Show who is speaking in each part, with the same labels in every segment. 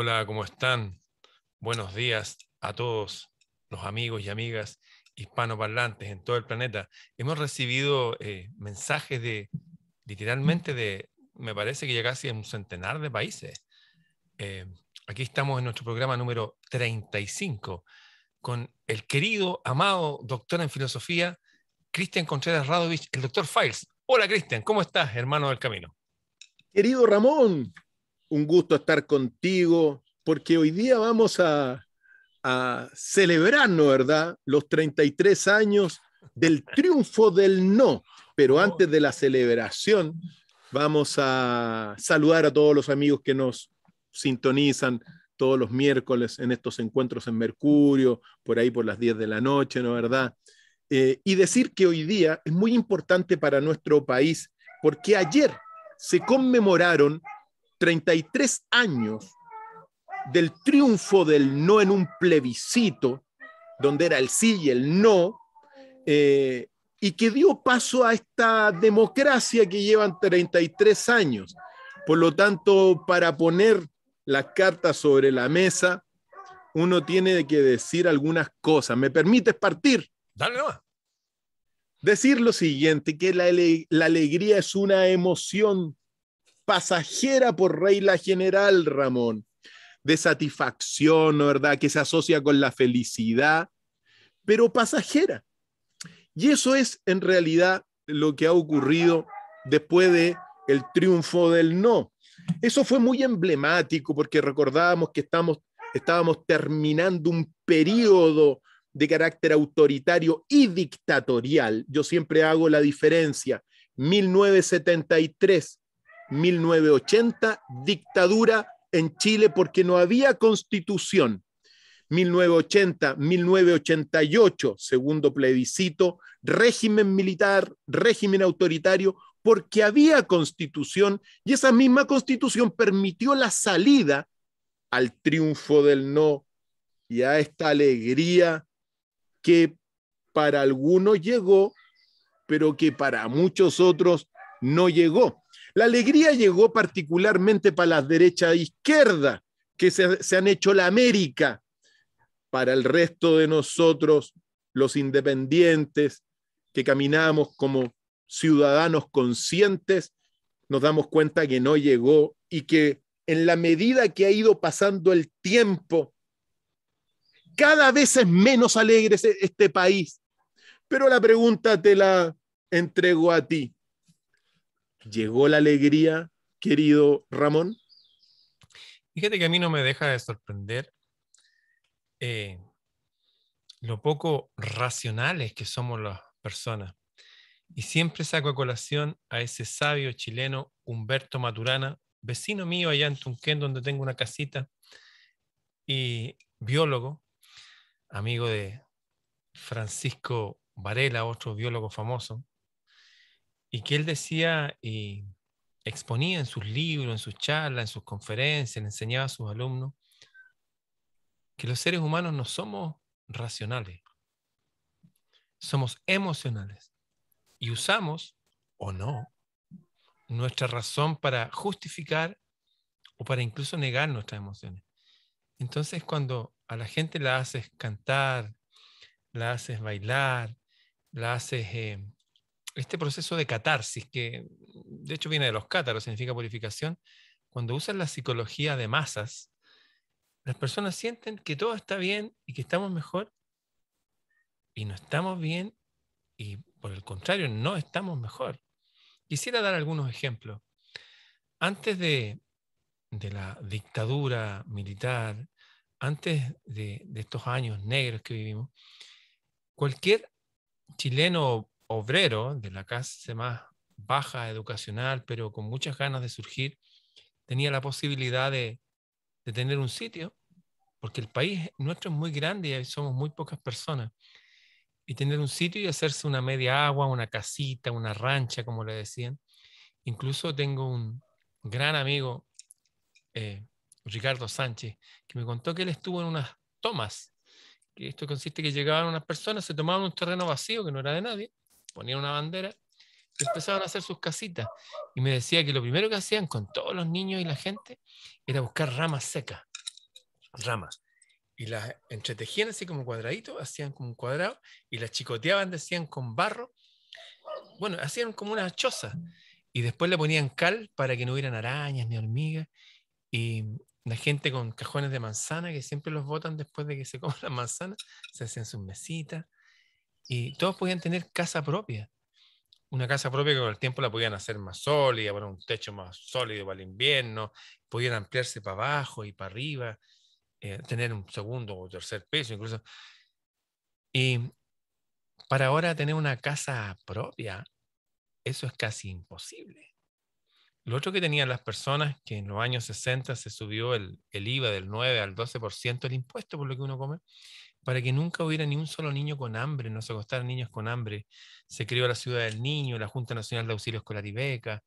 Speaker 1: Hola, ¿cómo están? Buenos días a todos los amigos y amigas hispanoparlantes en todo el planeta. Hemos recibido eh, mensajes de literalmente de, me parece que ya casi un centenar de países. Eh, aquí estamos en nuestro programa número 35 con el querido, amado doctor en filosofía, Cristian Contreras Radovich, el doctor Files. Hola Cristian, ¿cómo estás, hermano del camino? Querido
Speaker 2: Ramón, un gusto estar contigo, porque hoy día vamos a, celebrar, ¿No ¿verdad? Los 33 años del triunfo del no, pero antes de la celebración vamos a saludar a todos los amigos que nos sintonizan todos los miércoles en estos encuentros en Mercurio, por ahí por las 10 de la noche, ¿no verdad? Eh, y decir que hoy día es muy importante para nuestro país, porque ayer se conmemoraron 33 años del triunfo del no en un plebiscito, donde era el sí y el no, eh, y que dio paso a esta democracia que llevan 33 años. Por lo tanto, para poner las cartas sobre la mesa, uno tiene que decir algunas cosas. ¿Me permites partir? Dale más. Decir lo siguiente, que la alegría es una emoción pasajera por regla general, Ramón, de satisfacción, ¿no verdad? Que se asocia con la felicidad, pero pasajera. Y eso es en realidad lo que ha ocurrido después de el triunfo del no. Eso fue muy emblemático porque recordábamos que estamos, estábamos terminando un periodo de carácter autoritario y dictatorial. Yo siempre hago la diferencia. 1973, 1980, dictadura en Chile porque no había constitución. 1980, 1988, segundo plebiscito, régimen militar, régimen autoritario, porque había constitución y esa misma constitución permitió la salida al triunfo del no y a esta alegría que para algunos llegó, pero que para muchos otros no llegó. La alegría llegó particularmente para las derecha e izquierda, que se, se han hecho la América. Para el resto de nosotros, los independientes, que caminamos como ciudadanos conscientes, nos damos cuenta que no llegó y que en la medida que ha ido pasando el tiempo, cada vez es menos alegre este, este país. Pero la pregunta te la entrego a ti. ¿Llegó la alegría, querido Ramón?
Speaker 1: Fíjate que a mí no me deja de sorprender eh, lo poco racionales que somos las personas. Y siempre saco a colación a ese sabio chileno Humberto Maturana, vecino mío allá en Tunquén, donde tengo una casita, y biólogo, amigo de Francisco Varela, otro biólogo famoso, y que él decía y exponía en sus libros, en sus charlas, en sus conferencias, le enseñaba a sus alumnos que los seres humanos no somos racionales, somos emocionales y usamos o no nuestra razón para justificar o para incluso negar nuestras emociones. Entonces cuando a la gente la haces cantar, la haces bailar, la haces eh, este proceso de catarsis, que mm, de hecho viene de los cátaros, significa purificación, cuando usan la psicología de masas, las personas sienten que todo está bien y que estamos mejor, y no estamos bien, y por el contrario, no estamos mejor. Quisiera dar algunos ejemplos. Antes de, la dictadura militar, antes de, de estos años negros que vivimos, cualquier chileno obrero de la clase más baja educacional, pero con muchas ganas de surgir, tenía la posibilidad de, tener un sitio, porque el país nuestro es muy grande y somos muy pocas personas, y tener un sitio y hacerse una media agua, una casita, una rancha, como le decían. Incluso tengo un gran amigo, eh, Ricardo Sánchez, que me contó que él estuvo en unas tomas, que esto consiste en que llegaban unas personas, se tomaban un terreno vacío que no era de nadie, ponían una bandera y empezaban a hacer sus casitas. Y me decía que lo primero que hacían con todos los niños y la gente era buscar ramas secas, ramas. Y las entretejían así como cuadraditos, hacían como un cuadrado y las chicoteaban, decían con barro. Bueno, hacían como unas chozas. Y después le ponían cal para que no hubieran arañas ni hormigas. Y, la gente con cajones de manzana que siempre los botan después de que se come la manzana, se hacían sus mesitas, y todos podían tener casa propia. Una casa propia que con el tiempo la podían hacer más sólida, poner un techo más sólido para el invierno, podían ampliarse para abajo y para arriba, eh, tener un segundo o tercer piso incluso. Y para ahora tener una casa propia, eso es casi imposible. Lo otro que tenían las personas, que en los años 60 se subió el, el IVA del 9 al 12% el impuesto por lo que uno come, para que nunca hubiera ni un solo niño con hambre, no se acostaran niños con hambre. Se creó la Ciudad del Niño, la Junta Nacional de Auxilios Escolar y Beca,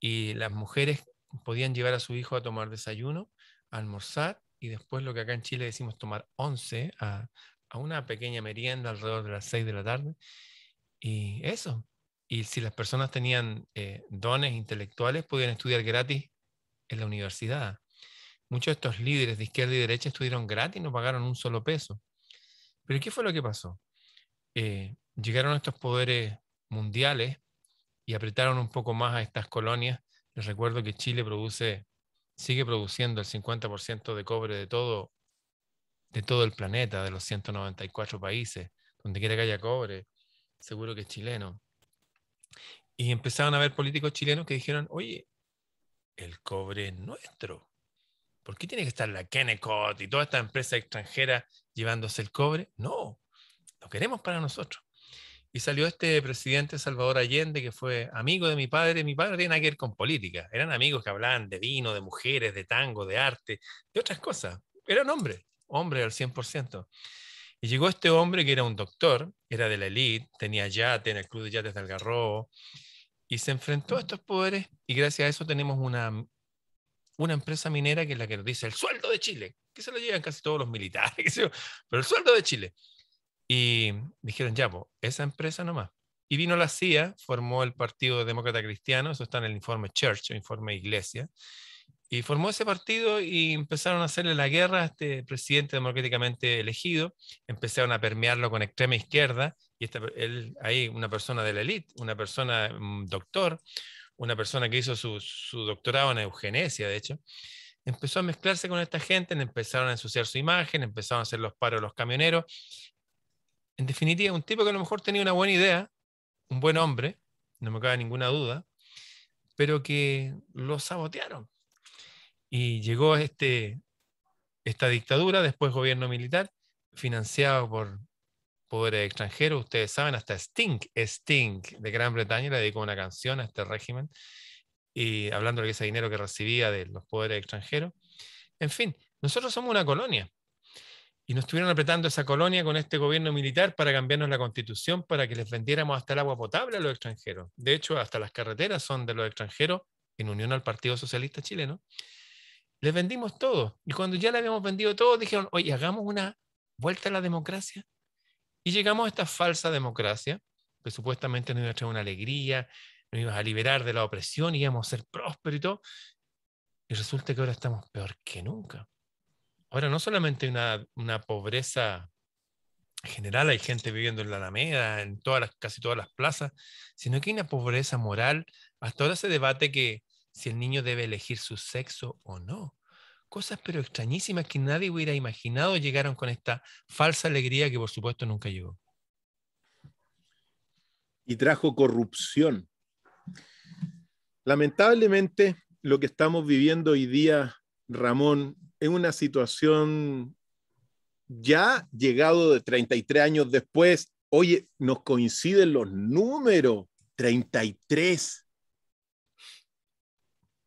Speaker 1: y las mujeres podían llevar a su hijo a tomar desayuno, almorzar, y después lo que acá en Chile decimos tomar once, a, una pequeña merienda alrededor de las seis de la tarde. Y eso, y si las personas tenían eh, dones intelectuales, podían estudiar gratis en la universidad. Muchos de estos líderes de izquierda y derecha estudiaron gratis, no pagaron un solo peso. Pero ¿qué fue lo que pasó? Eh, llegaron estos poderes mundiales y apretaron un poco más a estas colonias. Les recuerdo que Chile produce, sigue produciendo el 50% de cobre de todo, de todo el planeta, de los 194 países. Donde quiera que haya cobre, seguro que es chileno. Y empezaron a haber políticos chilenos que dijeron, oye, el cobre es nuestro. ¿Por qué tiene que estar la Kennecott y toda esta empresa extranjera llevándose el cobre? No, lo queremos para nosotros. Y salió este presidente Salvador Allende, que fue amigo de mi padre. Mi padre tiene que ver con política. Eran amigos que hablaban de vino, de mujeres, de tango, de arte, de otras cosas. Era un hombre, hombre al 100%. Y llegó este hombre que era un doctor, era de la élite, tenía yate en el club de yates de Algarrobo, y se enfrentó a estos poderes. Y gracias a eso tenemos una una empresa minera que es la que nos dice el sueldo de Chile, que se lo llevan casi todos los militares, pero el sueldo de Chile. Y dijeron, ya, pues, esa empresa nomás. Y vino la CIA, formó el Partido Demócrata Cristiano, eso está en el informe Church, el informe Iglesia, y formó ese partido y empezaron a hacerle la guerra a este presidente democráticamente elegido, empezaron a permearlo con extrema izquierda, y él, ahí una persona de la élite, una persona, mm, doctor, una persona que hizo su, doctorado en eugenesia, de hecho, empezó a mezclarse con esta gente, empezaron a ensuciar su imagen, empezaron a hacer los paros los camioneros. En definitiva, un tipo que a lo mejor tenía una buena idea, un buen hombre, no me cabe ninguna duda, pero que lo sabotearon. Y llegó este, esta dictadura, después gobierno militar, financiado por poderes extranjeros. Ustedes saben, hasta Sting, Sting de Gran Bretaña le dedicó una canción a este régimen, y hablando de ese dinero que recibía de los poderes extranjeros. En fin, nosotros somos una colonia. Y nos estuvieron apretando esa colonia con este gobierno militar para cambiarnos la constitución, para que les vendiéramos hasta el agua potable a los extranjeros. De hecho, hasta las carreteras son de los extranjeros, en unión al Partido Socialista Chileno. Les vendimos todo. Y cuando ya le habíamos vendido todo, dijeron, oye, hagamos una vuelta a la democracia y llegamos a esta falsa democracia, que supuestamente nos iba a traer una alegría, nos iba a liberar de la opresión, íbamos a ser prósperos y todo. Y resulta que ahora estamos peor que nunca. Ahora no solamente una, una pobreza general, hay gente viviendo en la Alameda, en todas casi todas las plazas, sino que hay una pobreza moral. Hasta ahora se debate que si el niño debe elegir su sexo o no cosas pero extrañísimas que nadie hubiera imaginado llegaron con esta falsa alegría que por supuesto nunca llegó.
Speaker 2: Y trajo corrupción. Lamentablemente, lo que estamos viviendo hoy día, Ramón, es una situación ya llegado de 33 años después. Oye, nos coinciden los números, 33.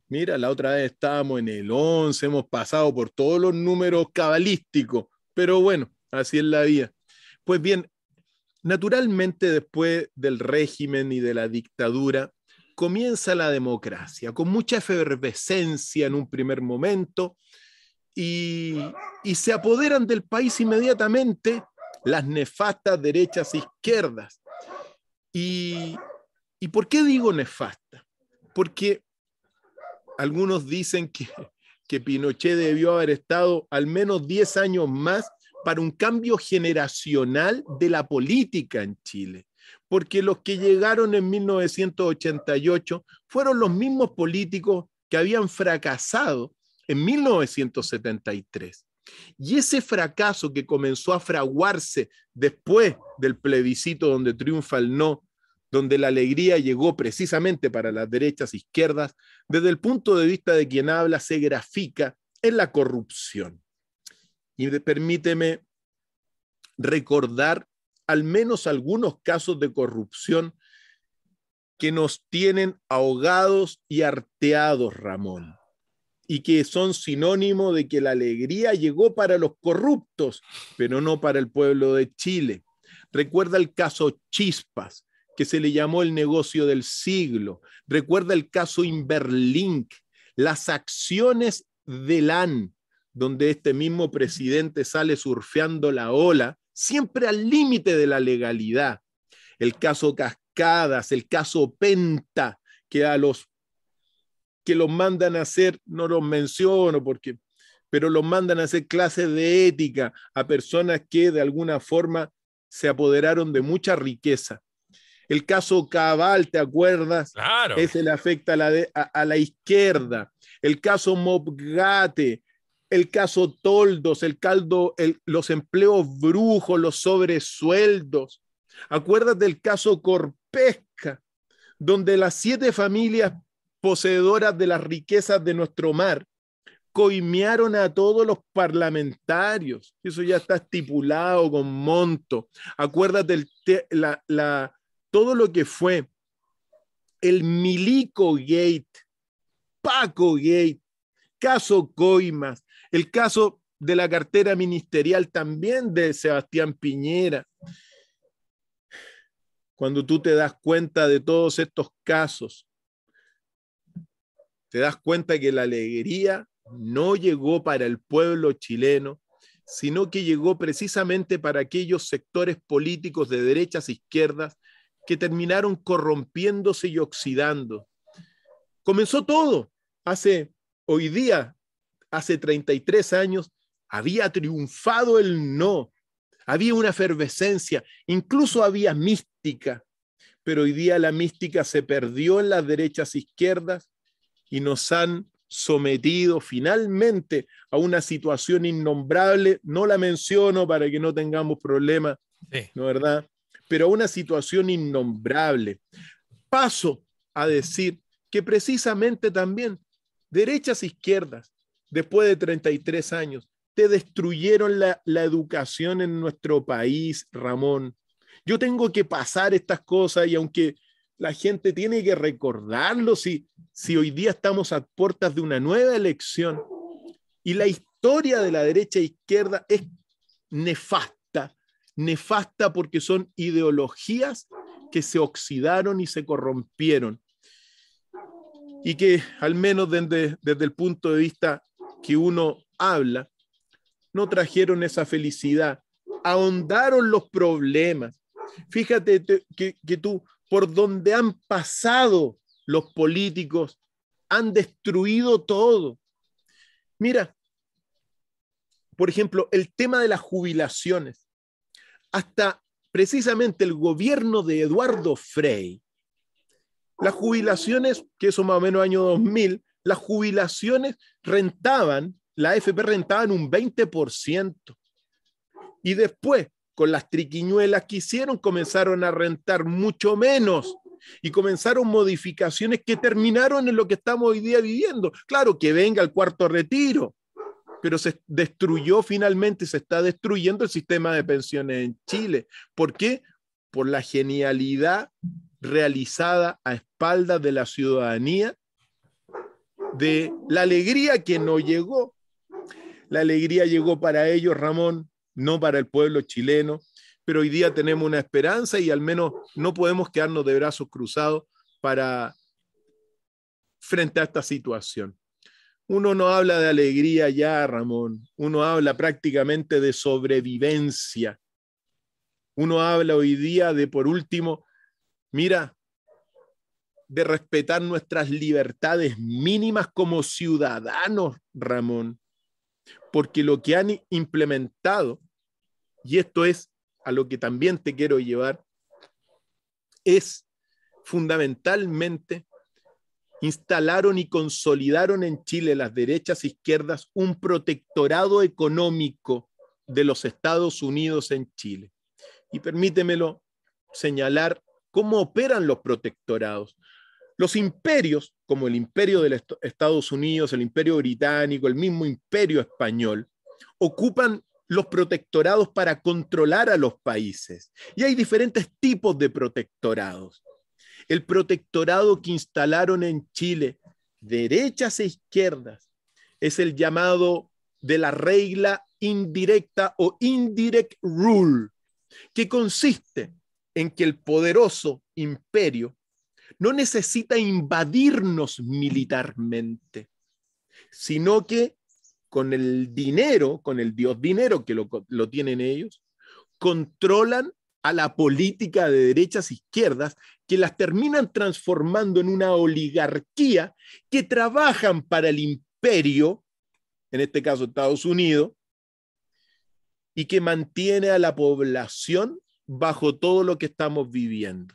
Speaker 2: Mira, la otra vez estábamos en el 11, hemos pasado por todos los números cabalísticos, pero bueno, así es la vida. Pues bien, naturalmente después del régimen y de la dictadura, comienza la democracia, con mucha efervescencia en un primer momento, y, se apoderan del país inmediatamente las nefastas derechas e izquierdas. Y, ¿Y por qué digo nefasta? Porque algunos dicen que, que Pinochet debió haber estado al menos 10 años más para un cambio generacional de la política en Chile, porque los que llegaron en 1988 fueron los mismos políticos que habían fracasado en 1973. Y ese fracaso que comenzó a fraguarse después del plebiscito donde triunfa el no donde la alegría llegó precisamente para las derechas e izquierdas, desde el punto de vista de quien habla, se grafica en la corrupción. Y permíteme recordar al menos algunos casos de corrupción que nos tienen ahogados y arteados, Ramón, y que son sinónimo de que la alegría llegó para los corruptos, pero no para el pueblo de Chile. Recuerda el caso Chispas, que se le llamó el negocio del siglo. Recuerda el caso Inverlink, las acciones de LAN, donde este mismo presidente sale surfeando la ola, siempre al límite de la legalidad. El caso Cascadas, el caso Penta, que a los que los mandan a hacer, no los menciono porque, pero los mandan a hacer clases de ética a personas que de alguna forma se apoderaron de mucha riqueza el caso Cabal, ¿te acuerdas? Claro. Ese le afecta a la, a, la izquierda. El caso Mobgate, el caso Toldos, el caldo, los empleos brujos, los sobresueldos. Acuérdate del caso Corpesca, donde las siete familias poseedoras de las riquezas de nuestro mar coimearon a todos los parlamentarios. Eso ya está estipulado con monto. Acuérdate del la, la, todo lo que fue el Milico Gate, Paco Gate, caso Coimas, el caso de la cartera ministerial también de Sebastián Piñera. Cuando tú te das cuenta de todos estos casos, te das cuenta que la alegría no llegó para el pueblo chileno, sino que llegó precisamente para aquellos sectores políticos de derechas e izquierdas que terminaron corrompiéndose y oxidando. Comenzó todo hace, hoy día, hace 33 años, había triunfado el no, había una efervescencia, incluso había mística, pero hoy día la mística se perdió en las derechas izquierdas y nos han sometido finalmente a una situación innombrable, no la menciono para que no tengamos problemas, ¿no ¿no verdad? pero a una situación innombrable. Paso a decir que precisamente también derechas e izquierdas, después de 33 años, te destruyeron la, educación en nuestro país, Ramón. Yo tengo que pasar estas cosas y aunque la gente tiene que recordarlo si, si hoy día estamos a puertas de una nueva elección y la historia de la derecha e izquierda es nefasta nefasta porque son ideologías que se oxidaron y se corrompieron. Y que al menos desde, desde el punto de vista que uno habla, no trajeron esa felicidad, ahondaron los problemas. Fíjate que, que tú, por donde han pasado los políticos, han destruido todo. Mira, por ejemplo, el tema de las jubilaciones hasta precisamente el gobierno de Eduardo Frey, las oh. jubilaciones, que eso más o menos año 2000, las jubilaciones rentaban, la AFP rentaban un 20%. Y después, con las triquiñuelas que hicieron, comenzaron a rentar mucho menos y comenzaron modificaciones que terminaron en lo que estamos hoy día viviendo. Claro, que venga el cuarto retiro, pero se destruyó finalmente, se está destruyendo el sistema de pensiones en Chile. ¿Por qué? Por la genialidad realizada a espaldas de la ciudadanía, de la alegría que no llegó. La alegría llegó para ellos, Ramón, no para el pueblo chileno, pero hoy día tenemos una esperanza y al menos no podemos quedarnos de brazos cruzados para frente a esta situación. Uno no habla de alegría ya, Ramón. Uno habla prácticamente de sobrevivencia. Uno habla hoy día de, por último, mira, de respetar nuestras libertades mínimas como ciudadanos, Ramón. Porque lo que han implementado, y esto es a lo que también te quiero llevar, es fundamentalmente instalaron y consolidaron en Chile las derechas e izquierdas un protectorado económico de los Estados Unidos en Chile. Y permítemelo señalar cómo operan los protectorados. Los imperios, como el imperio de los Estados Unidos, el imperio británico, el mismo imperio español, ocupan los protectorados para controlar a los países. Y hay diferentes tipos de protectorados el protectorado que instalaron en Chile, derechas e izquierdas, es el llamado de la regla indirecta o indirect rule, que consiste en que el poderoso imperio no necesita invadirnos militarmente, sino que con el dinero, con el dios dinero que lo, tienen ellos, controlan a la política de derechas e izquierdas que las terminan transformando en una oligarquía que trabajan para el imperio, en este caso Estados Unidos, y que mantiene a la población bajo todo lo que estamos viviendo.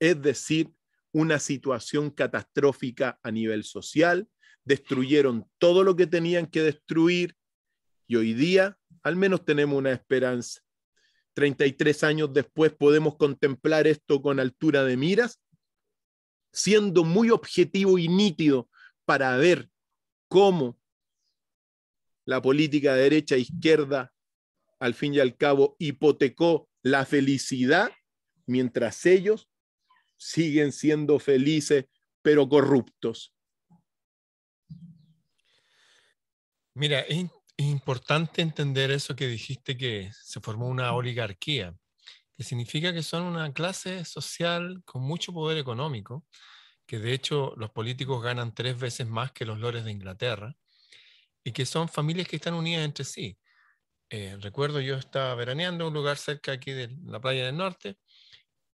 Speaker 2: Es decir, una situación catastrófica a nivel social, destruyeron todo lo que tenían que destruir y hoy día al menos tenemos una esperanza 33 años después podemos contemplar esto con altura de miras, siendo muy objetivo y nítido para ver cómo la política derecha e izquierda, al fin y al cabo, hipotecó la felicidad mientras ellos siguen siendo felices pero corruptos.
Speaker 1: Mira, es es importante entender eso que dijiste que se formó una oligarquía, que significa que son una clase social con mucho poder económico, que de hecho los políticos ganan tres veces más que los lores de Inglaterra, y que son familias que están unidas entre sí. Eh, recuerdo yo estaba veraneando en un lugar cerca aquí de la playa del norte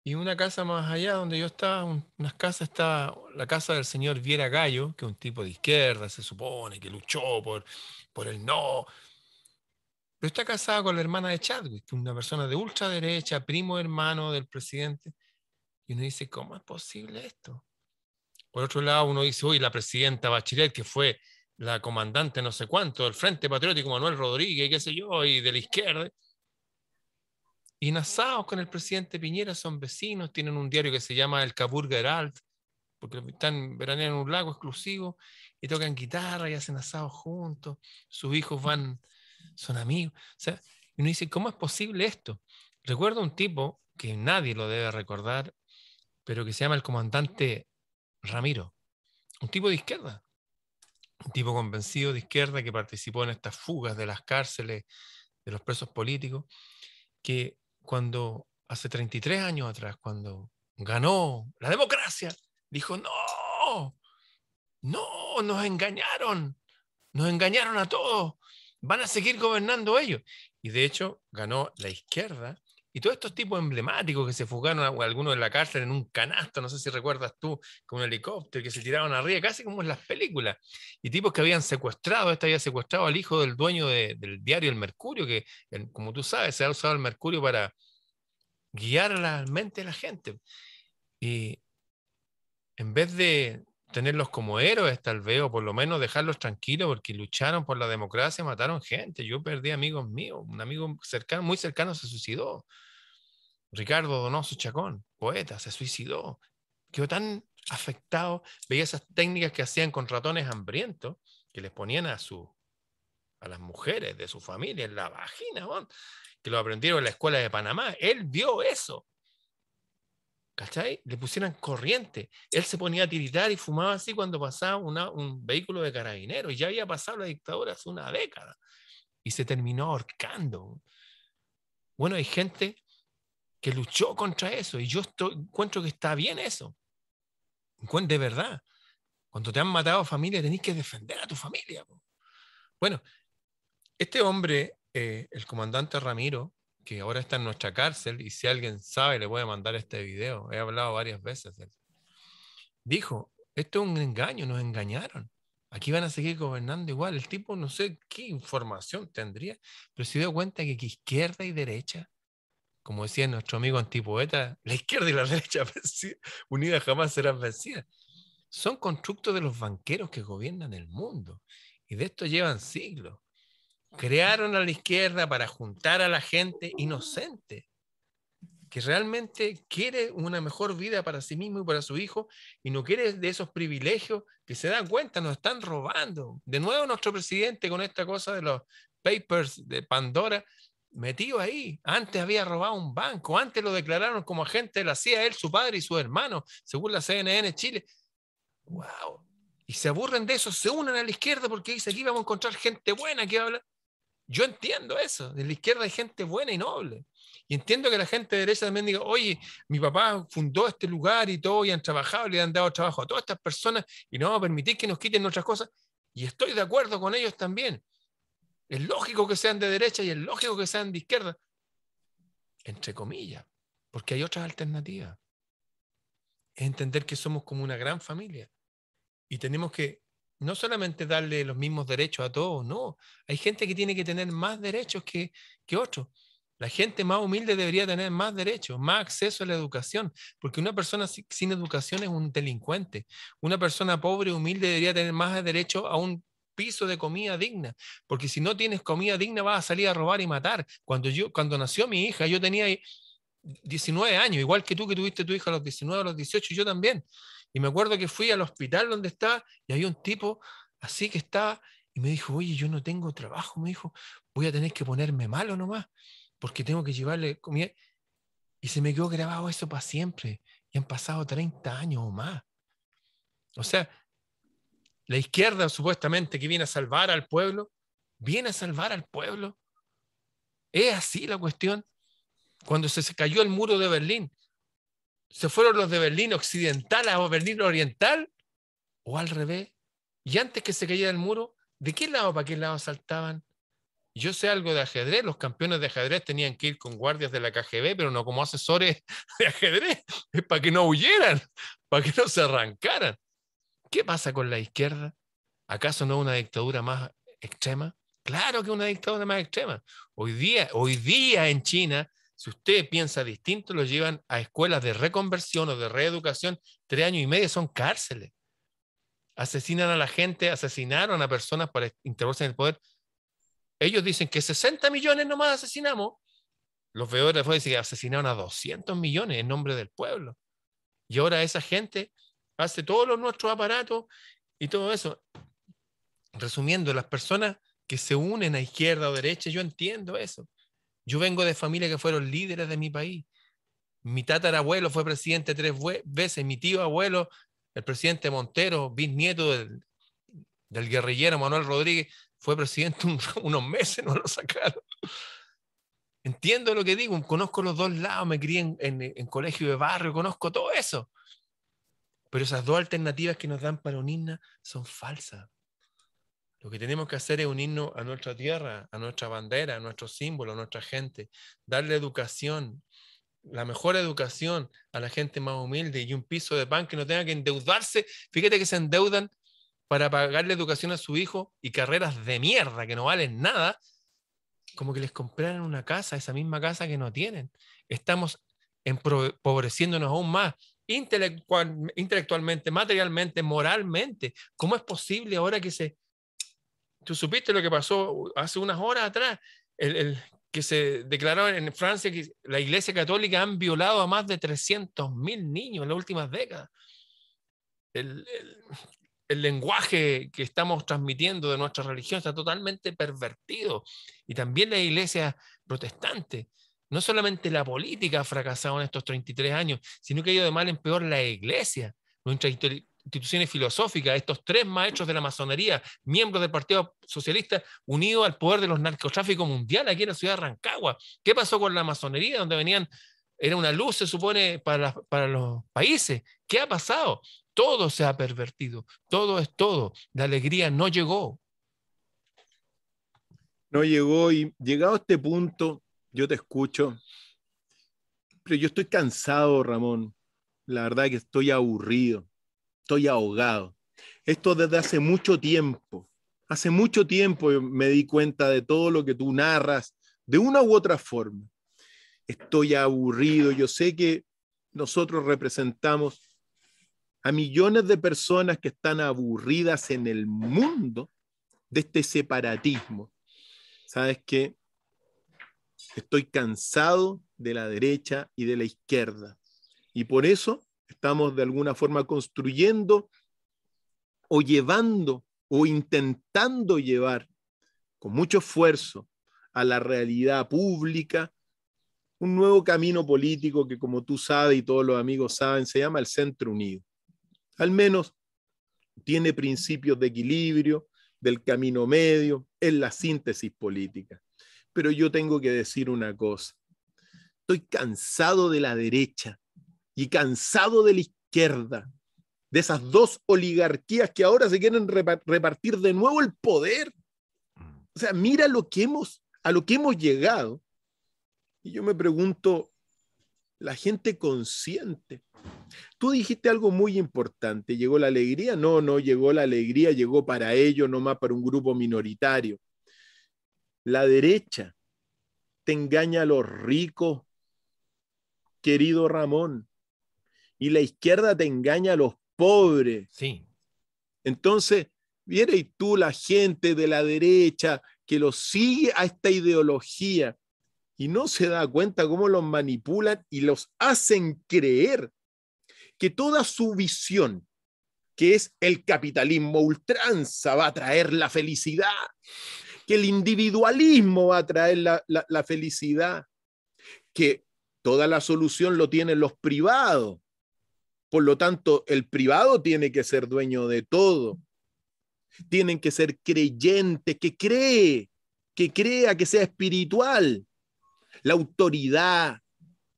Speaker 1: y una casa más allá donde yo estaba, unas casas está la casa del señor Viera Gallo, que es un tipo de izquierda, se supone, que luchó por, por el no. Pero está casada con la hermana de Chadwick, una persona de ultraderecha, primo hermano del presidente. Y uno dice, ¿cómo es posible esto? Por otro lado, uno dice, uy, la presidenta Bachelet, que fue la comandante no sé cuánto, del Frente Patriótico Manuel Rodríguez, qué sé yo, y de la izquierda y asados con el presidente Piñera, son vecinos, tienen un diario que se llama El Caburga Herald, porque están veraneando en un lago exclusivo, y tocan guitarra y hacen asados juntos, sus hijos van, son amigos. O sea, y uno dice, ¿cómo es posible esto? Recuerdo un tipo que nadie lo debe recordar, pero que se llama el comandante Ramiro, un tipo de izquierda, un tipo convencido de izquierda que participó en estas fugas de las cárceles de los presos políticos, que cuando hace 33 años atrás, cuando ganó la democracia, dijo, no, no, nos engañaron, nos engañaron a todos, van a seguir gobernando ellos. Y de hecho ganó la izquierda y todos estos tipos emblemáticos que se fugaron, algunos de la cárcel, en un canasto, no sé si recuerdas tú, con un helicóptero, que se tiraron arriba, casi como en las películas. Y tipos que habían secuestrado, este había secuestrado al hijo del dueño del diario El Mercurio, que como tú sabes, se ha usado el Mercurio para guiar la mente de la gente. Y en vez de tenerlos como héroes tal vez, o por lo menos dejarlos tranquilos porque lucharon por la democracia, mataron gente. Yo perdí amigos míos, un amigo cercano, muy cercano se suicidó. Ricardo Donoso Chacón, poeta, se suicidó. Quedó tan afectado, veía esas técnicas que hacían con ratones hambrientos, que les ponían a su a las mujeres de su familia en la vagina, que lo aprendieron en la escuela de Panamá. Él vio eso ¿cachai? Le pusieran corriente. Él se ponía a tiritar y fumaba así cuando pasaba un vehículo de carabineros. Ya había pasado la dictadura hace una década y se terminó ahorcando. Bueno, hay gente que luchó contra eso y yo estoy, encuentro que está bien eso. De verdad, cuando te han matado a familia tenés que defender a tu familia. Bueno, este hombre, eh, el comandante Ramiro, que ahora está en nuestra cárcel y si alguien sabe le voy a mandar este video. He hablado varias veces Dijo, esto es un engaño, nos engañaron. Aquí van a seguir gobernando igual. El tipo no sé qué información tendría, pero se dio cuenta que izquierda y derecha, como decía nuestro amigo antipoeta, la izquierda y la derecha unidas jamás serán vencidas. Son constructos de los banqueros que gobiernan el mundo. Y de esto llevan siglos crearon a la izquierda para juntar a la gente inocente que realmente quiere una mejor vida para sí mismo y para su hijo y no quiere de esos privilegios que se dan cuenta, nos están robando. De nuevo nuestro presidente con esta cosa de los papers de Pandora metido ahí. Antes había robado un banco, antes lo declararon como agente de la CIA, él, su padre y su hermano, según la CNN Chile. ¡Wow! Y se aburren de eso, se unen a la izquierda porque dice aquí vamos a encontrar gente buena que habla. Yo entiendo eso. De la izquierda hay gente buena y noble. Y entiendo que la gente de derecha también diga, oye, mi papá fundó este lugar y todo, y han trabajado, le han dado trabajo a todas estas personas, y no vamos a permitir que nos quiten nuestras cosas. Y estoy de acuerdo con ellos también. Es lógico que sean de derecha y es lógico que sean de izquierda. Entre comillas, porque hay otras alternativas. Es entender que somos como una gran familia y tenemos que no solamente darle los mismos derechos a todos, no. Hay gente que tiene que tener más derechos que, que otros. La gente más humilde debería tener más derechos, más acceso a la educación, porque una persona sin educación es un delincuente. Una persona pobre, humilde, debería tener más derecho a un piso de comida digna, porque si no tienes comida digna vas a salir a robar y matar. Cuando, yo, cuando nació mi hija, yo tenía 19 años, igual que tú que tuviste tu hija a los 19, a los 18, yo también. Y me acuerdo que fui al hospital donde está y había un tipo así que estaba y me dijo, oye, yo no tengo trabajo, me dijo, voy a tener que ponerme malo nomás porque tengo que llevarle comida. Y se me quedó grabado eso para siempre. Y han pasado 30 años o más. O sea, la izquierda supuestamente que viene a salvar al pueblo, viene a salvar al pueblo. Es así la cuestión. Cuando se cayó el muro de Berlín, ¿Se fueron los de Berlín Occidental a Berlín Oriental? ¿O al revés? Y antes que se cayera el muro, ¿de qué lado para qué lado saltaban? Yo sé algo de ajedrez, los campeones de ajedrez tenían que ir con guardias de la KGB, pero no como asesores de ajedrez, es para que no huyeran, para que no se arrancaran. ¿Qué pasa con la izquierda? ¿Acaso no una dictadura más extrema? Claro que una dictadura más extrema. Hoy día, hoy día en China si usted piensa distinto, lo llevan a escuelas de reconversión o de reeducación. Tres años y medio son cárceles. Asesinan a la gente, asesinaron a personas para interrogarse en el poder. Ellos dicen que 60 millones nomás asesinamos. Los veedores después dicen que asesinaron a 200 millones en nombre del pueblo. Y ahora esa gente hace todos los nuestros aparatos y todo eso. Resumiendo, las personas que se unen a izquierda o derecha, yo entiendo eso yo vengo de familias que fueron líderes de mi país. Mi tatarabuelo fue presidente tres veces, mi tío abuelo, el presidente Montero, bisnieto del, guerrillero Manuel Rodríguez, fue presidente unos meses, no lo sacaron. Entiendo lo que digo, conozco los dos lados, me crié en, en, en colegio de barrio, conozco todo eso. Pero esas dos alternativas que nos dan para unirnos son falsas. Lo que tenemos que hacer es unirnos a nuestra tierra, a nuestra bandera, a nuestro símbolo, a nuestra gente, darle educación, la mejor educación a la gente más humilde y un piso de pan que no tenga que endeudarse. Fíjate que se endeudan para pagarle educación a su hijo y carreras de mierda que no valen nada, como que les compraran una casa, esa misma casa que no tienen. Estamos empobreciéndonos aún más, intelectualmente, materialmente, moralmente. ¿Cómo es posible ahora que se tú supiste lo que pasó hace unas horas atrás, el, que se declaró en Francia que la Iglesia Católica han violado a más de 300.000 niños en las últimas décadas. El, lenguaje que estamos transmitiendo de nuestra religión está totalmente pervertido. Y también la Iglesia protestante. No solamente la política ha fracasado en estos 33 años, sino que ha ido de mal en peor la Iglesia. Nuestra instituciones filosóficas, estos tres maestros de la masonería, miembros del Partido Socialista, unidos al poder de los narcotráficos mundiales aquí en la ciudad de Rancagua. ¿Qué pasó con la masonería, donde venían, era una luz, se supone, para, los países? ¿Qué ha pasado? Todo se ha pervertido, todo es todo. La alegría no llegó.
Speaker 2: No llegó y llegado a este punto, yo te escucho, pero yo estoy cansado, Ramón. La verdad que estoy aburrido estoy ahogado. Esto desde hace mucho tiempo, hace mucho tiempo me di cuenta de todo lo que tú narras, de una u otra forma. Estoy aburrido, yo sé que nosotros representamos a millones de personas que están aburridas en el mundo de este separatismo. ¿Sabes qué? Estoy cansado de la derecha y de la izquierda. Y por eso estamos de alguna forma construyendo o llevando o intentando llevar con mucho esfuerzo a la realidad pública un nuevo camino político que como tú sabes y todos los amigos saben se llama el Centro Unido. Al menos tiene principios de equilibrio, del camino medio, es la síntesis política. Pero yo tengo que decir una cosa. Estoy cansado de la derecha y cansado de la izquierda, de esas dos oligarquías que ahora se quieren repartir de nuevo el poder. Mm. O sea, mira lo que hemos, a lo que hemos llegado. Y yo me pregunto, la gente consciente. Tú dijiste algo muy importante, llegó la alegría, no, no llegó la alegría, llegó para ellos, no más para un grupo minoritario. La derecha te engaña a los ricos, querido Ramón, y la izquierda te engaña a los pobres. Sí. Entonces, y tú la gente de la derecha que lo sigue a esta ideología y no se da cuenta cómo los manipulan y los hacen creer que toda su visión, que es el capitalismo ultranza, va a traer la felicidad, que el individualismo va a traer la, la felicidad, que toda la solución lo tienen los privados, por lo tanto, el privado tiene que ser dueño de todo. Tienen que ser creyentes, que cree, que crea, que sea espiritual. La autoridad,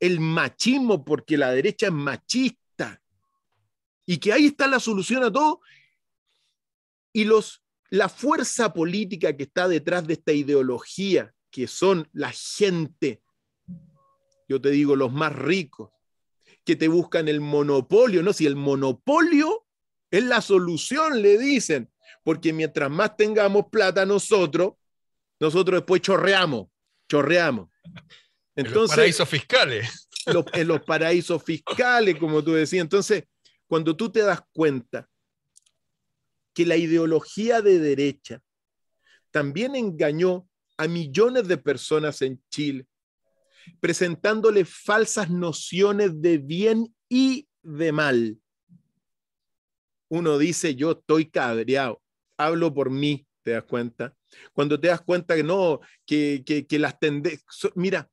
Speaker 2: el machismo, porque la derecha es machista. Y que ahí está la solución a todo. Y los, la fuerza política que está detrás de esta ideología, que son la gente, yo te digo, los más ricos, que te buscan el monopolio, ¿no? Si el monopolio es la solución, le dicen, porque mientras más tengamos plata nosotros, nosotros después chorreamos, chorreamos. Entonces, los paraísos fiscales. en los paraísos fiscales, como tú decías. Entonces, cuando tú te das cuenta que la ideología de derecha también engañó a millones de personas en Chile, presentándole falsas nociones de bien y de mal. Uno dice, yo estoy cabreado, hablo por mí, ¿te das cuenta? Cuando te das cuenta que no, que, que, que las tendencias, mira,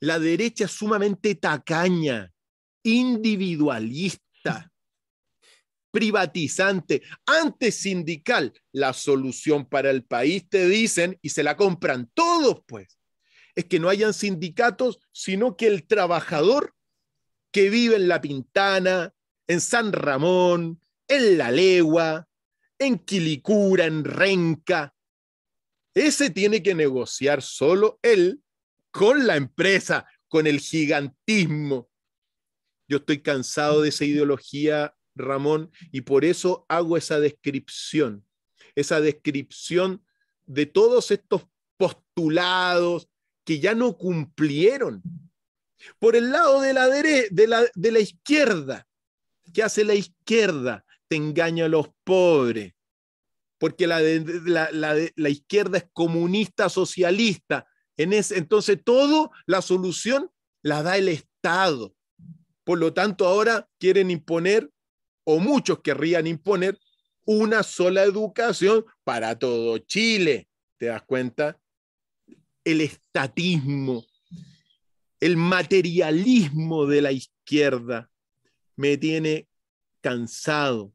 Speaker 2: la derecha sumamente tacaña, individualista, privatizante, antisindical. La solución para el país, te dicen, y se la compran todos, pues es que no hayan sindicatos, sino que el trabajador que vive en La Pintana, en San Ramón, en La Legua, en Quilicura, en Renca, ese tiene que negociar solo él con la empresa, con el gigantismo. Yo estoy cansado de esa ideología, Ramón, y por eso hago esa descripción, esa descripción de todos estos postulados, que ya no cumplieron. Por el lado de la, de la, izquierda, ¿qué hace la izquierda? Te engaña a los pobres, porque la, la izquierda es comunista, socialista. En entonces, todo la solución la da el Estado. Por lo tanto, ahora quieren imponer, o muchos querrían imponer, una sola educación para todo Chile. ¿Te das cuenta? el estatismo, el materialismo de la izquierda me tiene cansado.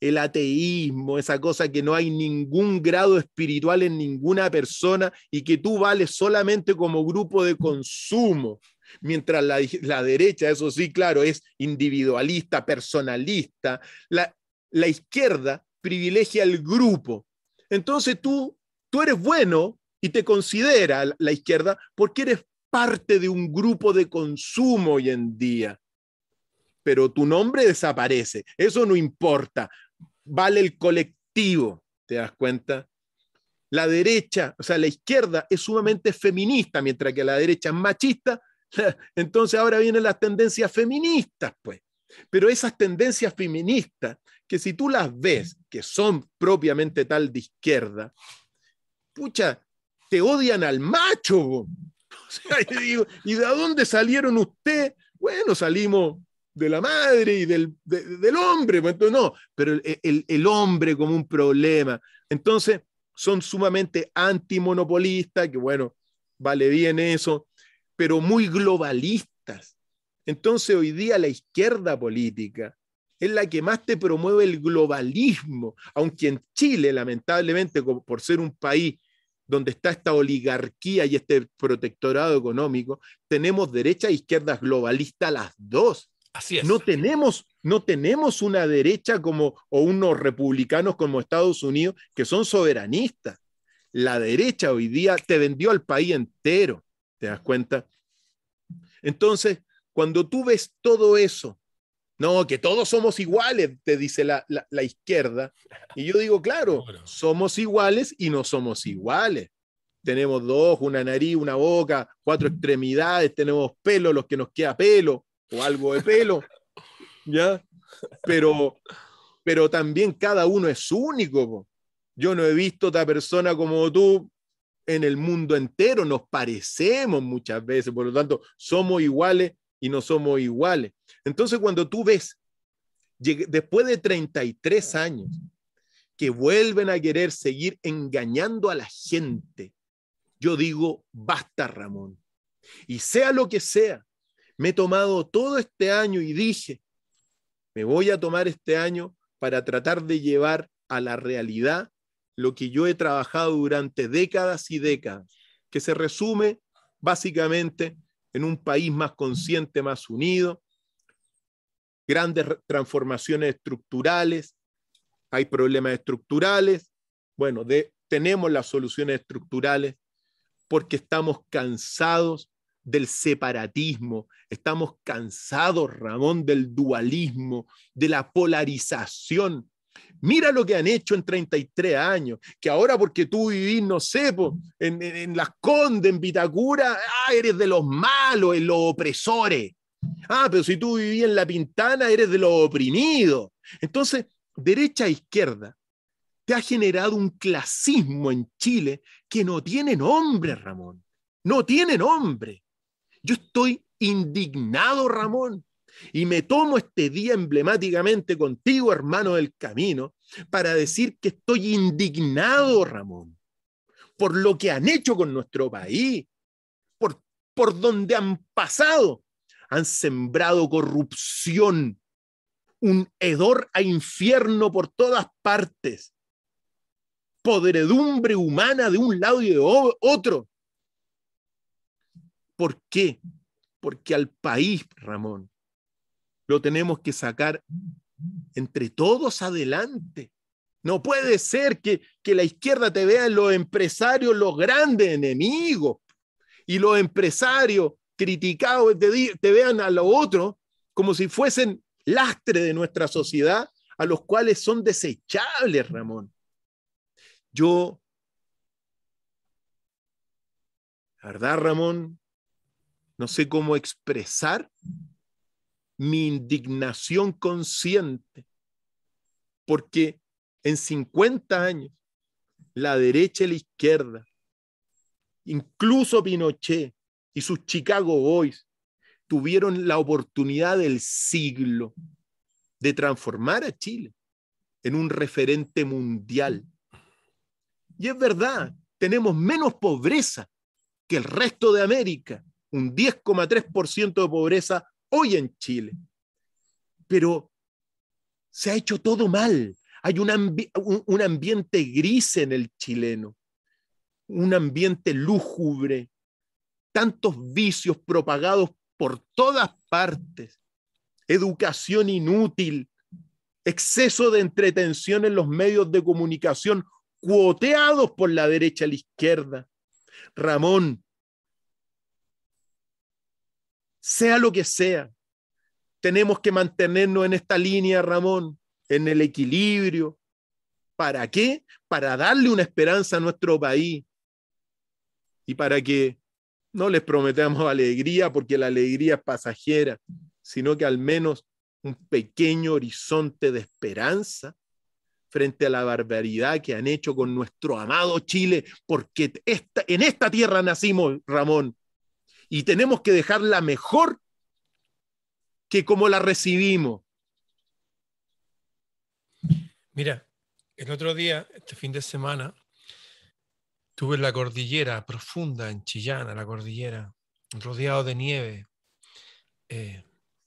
Speaker 2: El ateísmo, esa cosa que no hay ningún grado espiritual en ninguna persona y que tú vales solamente como grupo de consumo. Mientras la, derecha, eso sí, claro, es individualista, personalista. La, la izquierda privilegia el grupo. Entonces tú, tú eres bueno y te considera la izquierda porque eres parte de un grupo de consumo hoy en día. Pero tu nombre desaparece, eso no importa, vale el colectivo, ¿te das cuenta? La derecha, o sea, la izquierda es sumamente feminista, mientras que la derecha es machista, entonces ahora vienen las tendencias feministas, pues. Pero esas tendencias feministas, que si tú las ves, que son propiamente tal de izquierda, pucha, te odian al macho. y, de dónde salieron usted? Bueno, salimos de la madre y del, hombre. no, pero el, el, hombre como un problema. Entonces, son sumamente antimonopolistas, que bueno, vale bien eso, pero muy globalistas. Entonces, hoy día la izquierda política es la que más te promueve el globalismo, aunque en Chile, lamentablemente, por ser un país donde está esta oligarquía y este protectorado económico, tenemos derecha e izquierda globalista las dos. Así es. No tenemos, no tenemos una derecha como, o unos republicanos como Estados Unidos que son soberanistas. La derecha hoy día te vendió al país entero, ¿te das cuenta? Entonces, cuando tú ves todo eso no, que todos somos iguales, te dice la, izquierda. Y yo digo, claro, somos iguales y no somos iguales. Tenemos dos, una nariz, una boca, cuatro extremidades, tenemos pelo, los que nos queda pelo, o algo de pelo. ¿Ya? Pero, pero también cada uno es único. Yo no he visto otra persona como tú en el mundo entero, nos parecemos muchas veces, por lo tanto, somos iguales y no somos iguales. Entonces, cuando tú ves, después de 33 años, que vuelven a querer seguir engañando a la gente, yo digo, basta, Ramón. Y sea lo que sea, me he tomado todo este año y dije, me voy a tomar este año para tratar de llevar a la realidad lo que yo he trabajado durante décadas y décadas, que se resume básicamente en un país más consciente, más unido, grandes transformaciones estructurales, hay problemas estructurales, bueno, tenemos las soluciones estructurales porque estamos cansados del separatismo, estamos cansados, Ramón, del dualismo, de la polarización. Mira lo que han hecho en 33 años, que ahora porque tú vivís, no sé, en, en, Las Condes, en Vitacura, ah, eres de los malos, de los opresores. Ah, pero si tú vivías en La Pintana, eres de lo oprimido. Entonces, derecha a e izquierda, te ha generado un clasismo en Chile que no tiene nombre, Ramón. No tiene nombre. Yo estoy indignado, Ramón. Y me tomo este día emblemáticamente contigo, hermano del camino, para decir que estoy indignado, Ramón, por lo que han hecho con nuestro país, por, por donde han pasado han sembrado corrupción, un hedor a infierno por todas partes, podredumbre humana de un lado y de otro. ¿Por qué? Porque al país, Ramón, lo tenemos que sacar entre todos adelante. No puede ser que, la izquierda te vea los empresarios los grandes enemigos y los empresarios criticado, te, vean a lo otro como si fuesen lastre de nuestra sociedad, a los cuales son desechables, Ramón. Yo, la verdad, Ramón, no sé cómo expresar mi indignación consciente, porque en 50 años, la derecha y la izquierda, incluso Pinochet, y sus Chicago Boys tuvieron la oportunidad del siglo de transformar a Chile en un referente mundial. Y es verdad, tenemos menos pobreza que el resto de América, un 10,3% de pobreza hoy en Chile. Pero se ha hecho todo mal. Hay un, un, un ambiente gris en el chileno, un ambiente lúgubre, tantos vicios propagados por todas partes, educación inútil, exceso de entretención en los medios de comunicación cuoteados por la derecha y la izquierda. Ramón, sea lo que sea, tenemos que mantenernos en esta línea, Ramón, en el equilibrio. ¿Para qué? Para darle una esperanza a nuestro país y para que no les prometemos alegría porque la alegría es pasajera, sino que al menos un pequeño horizonte de esperanza frente a la barbaridad que han hecho con nuestro amado Chile, porque en esta tierra nacimos, Ramón, y tenemos que dejarla mejor que como la recibimos.
Speaker 1: Mira, el otro día, este fin de semana, Estuve en la cordillera profunda, en Chillana, la cordillera, rodeado de nieve. Eh,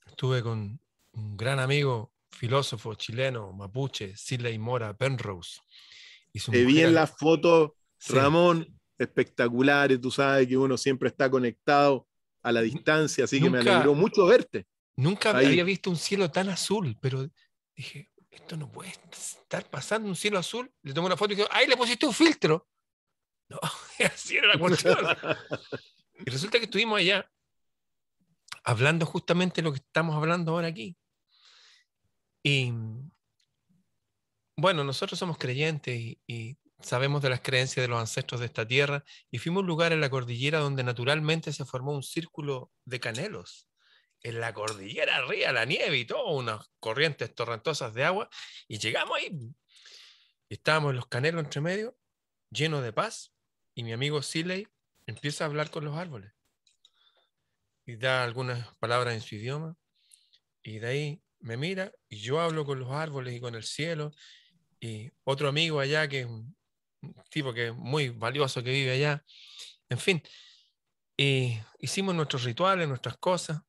Speaker 1: estuve con un gran amigo, filósofo chileno, mapuche, Sidley Mora Penrose. Te vi en la
Speaker 2: foto, Ramón, espectaculares. Tú sabes que uno siempre está conectado a la distancia, así que me alegró mucho verte. Nunca había
Speaker 1: visto un cielo tan azul, pero dije, esto no puede estar pasando, un cielo azul. Le tomé una foto y dije, ahí le pusiste un filtro! así era la cuestión. Y resulta que estuvimos allá hablando justamente lo que estamos hablando ahora aquí. Y bueno, nosotros somos creyentes y, sabemos de las creencias de los ancestros de esta tierra y fuimos a un lugar en la cordillera donde naturalmente se formó un círculo de canelos. En la cordillera arriba, la nieve y todo, unas corrientes torrentosas de agua. Y llegamos ahí. Y estábamos los canelos entre medio, llenos de paz y mi amigo Siley empieza a hablar con los árboles y da algunas palabras en su idioma y de ahí me mira y yo hablo con los árboles y con el cielo y otro amigo allá que es un tipo que es muy valioso que vive allá, en fin, y hicimos nuestros rituales, nuestras cosas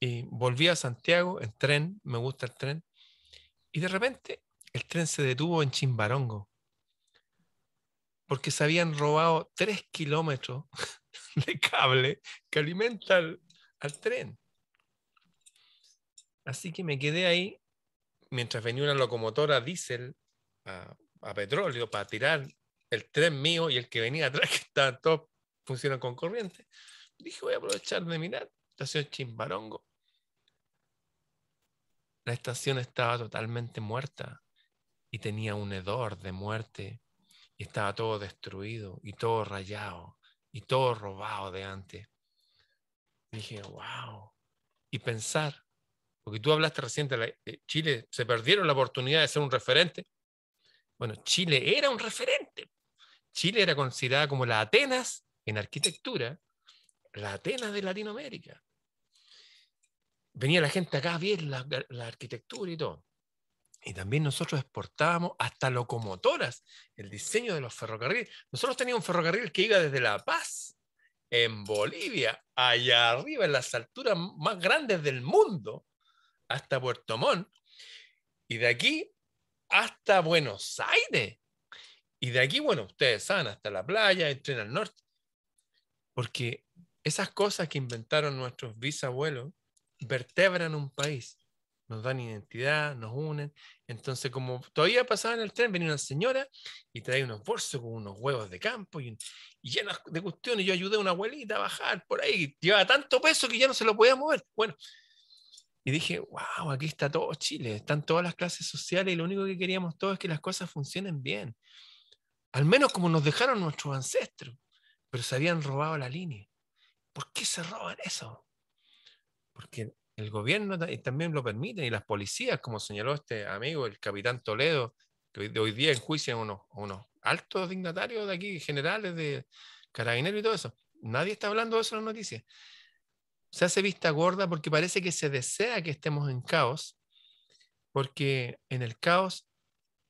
Speaker 1: y volví a Santiago en tren, me gusta el tren y de repente el tren se detuvo en Chimbarongo porque se habían robado tres kilómetros de cable que alimenta al, tren. Así que me quedé ahí mientras venía una locomotora diésel a, petróleo para tirar el tren mío y el que venía atrás, que estaban todos funcionan con corriente. Dije, voy a aprovechar de mirar. Estación Chimbarongo. La estación estaba totalmente muerta y tenía un hedor de muerte y estaba todo destruido y todo rayado y todo robado de antes. dije, wow. Y pensar, porque tú hablaste reciente, eh, Chile, se perdieron la oportunidad de ser un referente. Bueno, Chile era un referente. Chile era considerada como la Atenas en arquitectura, la Atenas de Latinoamérica. Venía la gente acá a ver la, la arquitectura y todo. Y también nosotros exportábamos hasta locomotoras, el diseño de los ferrocarriles. Nosotros teníamos un ferrocarril que iba desde La Paz, en Bolivia, allá arriba, en las alturas más grandes del mundo, hasta Puerto Montt, y de aquí hasta Buenos Aires. Y de aquí, bueno, ustedes saben, hasta la playa, el tren al norte. Porque esas cosas que inventaron nuestros bisabuelos vertebran un país nos dan identidad, nos unen. Entonces, como todavía pasaba en el tren, venía una señora y traía unos bolsos con unos huevos de campo y, llenos de cuestiones. Yo ayudé a una abuelita a bajar por ahí, llevaba tanto peso que ya no se lo podía mover. Bueno, y dije, wow, aquí está todo Chile, están todas las clases sociales y lo único que queríamos todos es que las cosas funcionen bien. Al menos como nos dejaron nuestros ancestros, pero se habían robado la línea. ¿Por qué se roban eso? Porque el gobierno también lo permite y las policías, como señaló este amigo, el capitán Toledo, que hoy día enjuician unos, unos altos dignatarios de aquí, generales de carabineros y todo eso. Nadie está hablando de eso en las noticias. Se hace vista gorda porque parece que se desea que estemos en caos, porque en el caos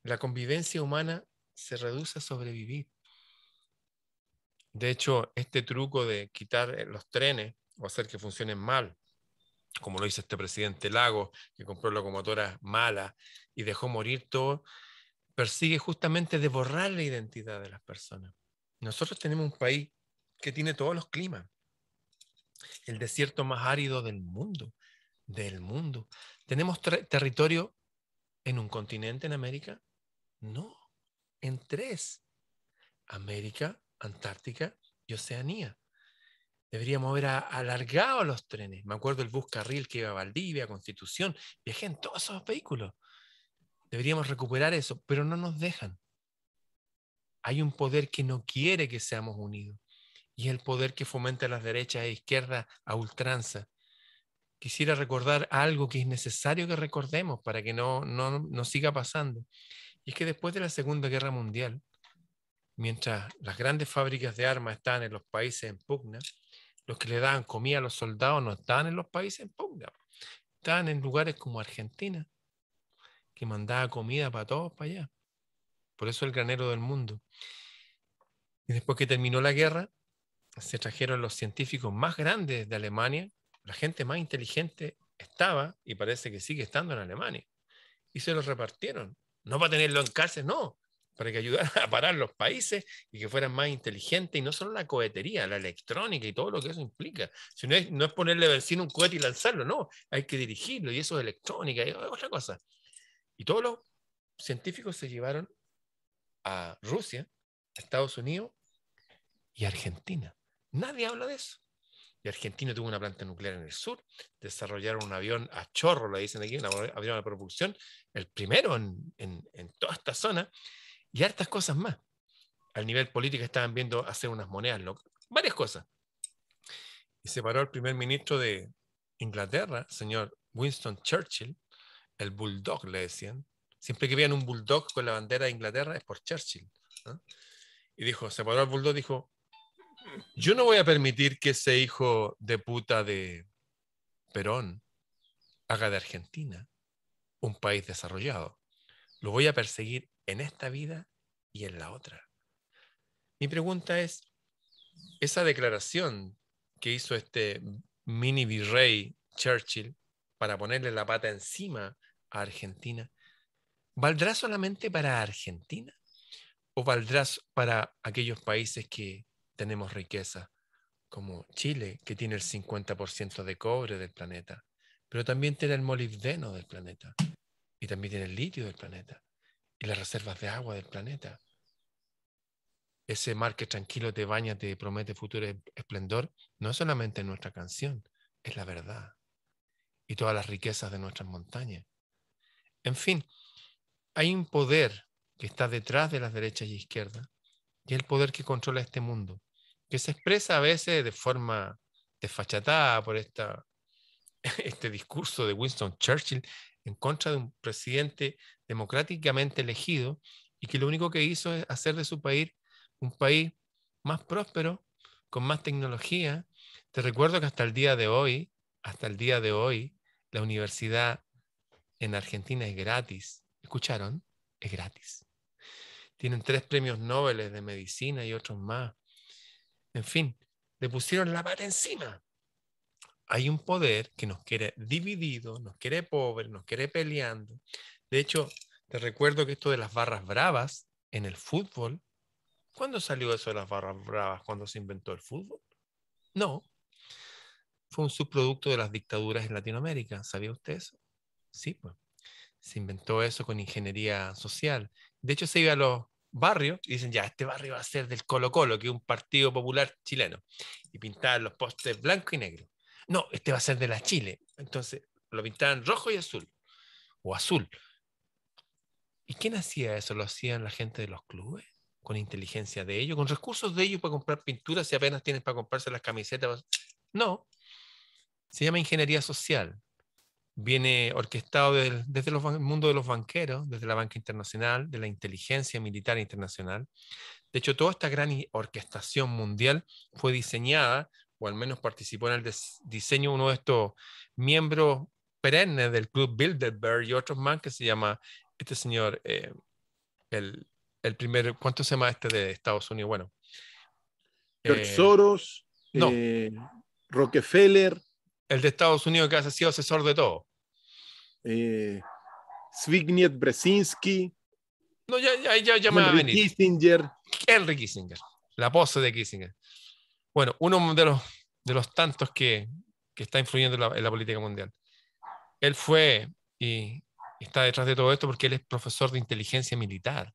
Speaker 1: la convivencia humana se reduce a sobrevivir. De hecho, este truco de quitar eh, los trenes o hacer que funcionen mal, como lo hizo este presidente Lago, que compró locomotoras malas y dejó morir todo, persigue justamente de borrar la identidad de las personas. Nosotros tenemos un país que tiene todos los climas. El desierto más árido del mundo, del mundo. ¿Tenemos territorio en un continente en América? No, en tres. América, Antártica y Oceanía. Deberíamos haber alargado los trenes. Me acuerdo el bus carril que iba a Valdivia, a Constitución. Viajé en todos esos vehículos. Deberíamos recuperar eso, pero no nos dejan. Hay un poder que no quiere que seamos unidos y el poder que fomenta las derechas e izquierdas a ultranza. Quisiera recordar algo que es necesario que recordemos para que no, no, no siga pasando. Y es que después de la Segunda Guerra Mundial, mientras las grandes fábricas de armas están en los países en pugna, que le daban comida a los soldados no estaban en los países en estaban en lugares como Argentina, que mandaba comida para todos para allá. Por eso el granero del mundo. Y después que terminó la guerra, se trajeron los científicos más grandes de Alemania, la gente más inteligente estaba y parece que sigue estando en Alemania. Y se los repartieron. No para tenerlo en cárcel, no, para que ayudaran a parar los países y que fueran más inteligentes, y no solo la cohetería, la electrónica y todo lo que eso implica. Si no es, no es ponerle vecino un cohete y lanzarlo, no, hay que dirigirlo, y eso es electrónica, y otra cosa. Y todos los científicos se llevaron a Rusia, a Estados Unidos y Argentina. Nadie habla de eso. Y Argentina tuvo una planta nuclear en el sur, desarrollaron un avión a chorro, lo dicen aquí, un avión a propulsión, el primero en, en, en toda esta zona, y hartas cosas más. Al nivel político estaban viendo hacer unas monedas locas, varias cosas. Y se paró el primer ministro de Inglaterra, señor Winston Churchill, el bulldog le decían. Siempre que vean un bulldog con la bandera de Inglaterra es por Churchill. Y dijo, se paró el bulldog, dijo, yo no voy a permitir que ese hijo de puta de Perón haga de Argentina un país desarrollado. Lo voy a perseguir en esta vida y en la otra. Mi pregunta es, esa declaración que hizo este mini virrey Churchill para ponerle la pata encima a Argentina, ¿valdrá solamente para Argentina o valdrá para aquellos países que tenemos riqueza, como Chile, que tiene el 50% de cobre del planeta, pero también tiene el molibdeno del planeta y también tiene el litio del planeta? y las reservas de agua del planeta. Ese mar que tranquilo te baña, te promete futuro esplendor, no es solamente nuestra canción, es la verdad. Y todas las riquezas de nuestras montañas. En fin, hay un poder que está detrás de las derechas y izquierdas, y el poder que controla este mundo, que se expresa a veces de forma desfachatada por esta, este discurso de Winston Churchill en contra de un presidente democráticamente elegido y que lo único que hizo es hacer de su país un país más próspero, con más tecnología. Te recuerdo que hasta el día de hoy, hasta el día de hoy, la universidad en Argentina es gratis. ¿Escucharon? Es gratis. Tienen tres premios Nobel de medicina y otros más. En fin, le pusieron la pata encima hay un poder que nos quiere dividido, nos quiere pobre, nos quiere peleando. De hecho, te recuerdo que esto de las barras bravas en el fútbol, ¿cuándo salió eso de las barras bravas? ¿Cuándo se inventó el fútbol? No. Fue un subproducto de las dictaduras en Latinoamérica. ¿Sabía usted eso? Sí, pues. Se inventó eso con ingeniería social. De hecho, se iba a los barrios y dicen, ya, este barrio va a ser del Colo Colo, que es un partido popular chileno. Y pintaban los postes blanco y negro. No, este va a ser de la Chile. Entonces lo pintaban rojo y azul, o azul. ¿Y quién hacía eso? ¿Lo hacían la gente de los clubes? ¿Con inteligencia de ellos? ¿Con recursos de ellos para comprar pinturas si apenas tienen para comprarse las camisetas? No. Se llama ingeniería social. Viene orquestado desde los, el mundo de los banqueros, desde la banca internacional, de la inteligencia militar internacional. De hecho, toda esta gran orquestación mundial fue diseñada o al menos participó en el diseño uno de estos miembros perennes del club Bilderberg y otros más que se llama este señor, eh, el, el, primer, ¿cuánto se llama este de Estados Unidos? Bueno. George eh,
Speaker 2: Soros, no, eh, Rockefeller.
Speaker 1: El de Estados Unidos que ha sido asesor de todo. Zbigniew Brzezinski. No, ya, ya, ya, ya Kissinger. Henry Kissinger. La pose de Kissinger. Bueno, uno de los, de los tantos que, está influyendo en la, política mundial. Él fue y está detrás de todo esto porque él es profesor de inteligencia militar.